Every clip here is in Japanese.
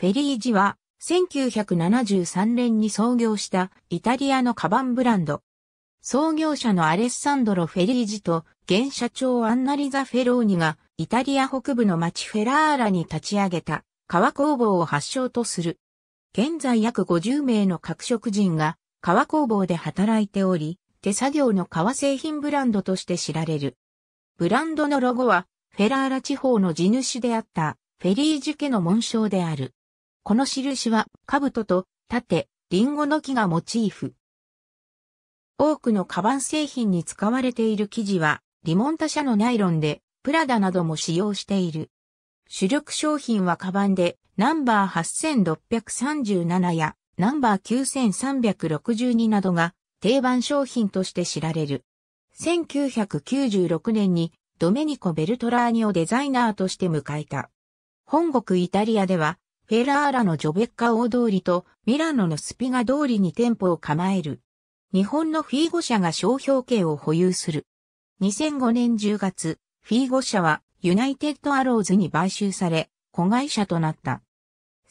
フェリージは、1973年に創業したイタリアのカバンブランド。創業者のアレッサンドロ・フェリージと現社長アンナリザ・フェローニがイタリア北部の町フェラーラに立ち上げた革工房を発祥とする。現在約50名の各職人が革工房で働いており、手作業の革製品ブランドとして知られる。ブランドのロゴはフェラーラ地方の地主であったフェリージ家の紋章である。この印は、兜と、盾、リンゴの木がモチーフ。多くのカバン製品に使われている生地は、リモンタ社のナイロンで、プラダなども使用している。主力商品はカバンで、ナンバー8637や、ナンバー9362などが、定番商品として知られる。1996年に、ドメニコ・ベルトラーニをデザイナーとして迎えた。本国イタリアでは、フェラーラのジョベッカ大通りとミラノのスピガ通りに店舗を構える。日本のフィーゴ社が商標権を保有する。2005年10月、フィーゴ社はユナイテッドアローズに買収され、子会社となった。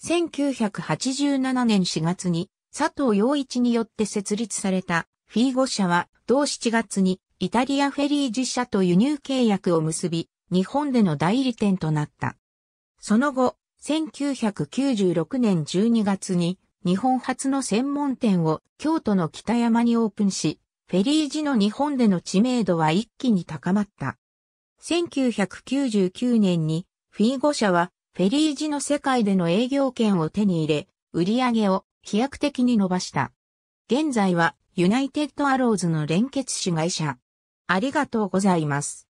1987年4月に佐藤洋一によって設立されたフィーゴ社は同7月にイタリアフェリー自社と輸入契約を結び、日本での代理店となった。その後、1996年12月に日本初の専門店を京都の北山にオープンし、フェリー時の日本での知名度は一気に高まった。1999年にフィーゴ社はフェリー時の世界での営業権を手に入れ、売り上げを飛躍的に伸ばした。現在はユナイテッドアローズの連結子会社。ありがとうございます。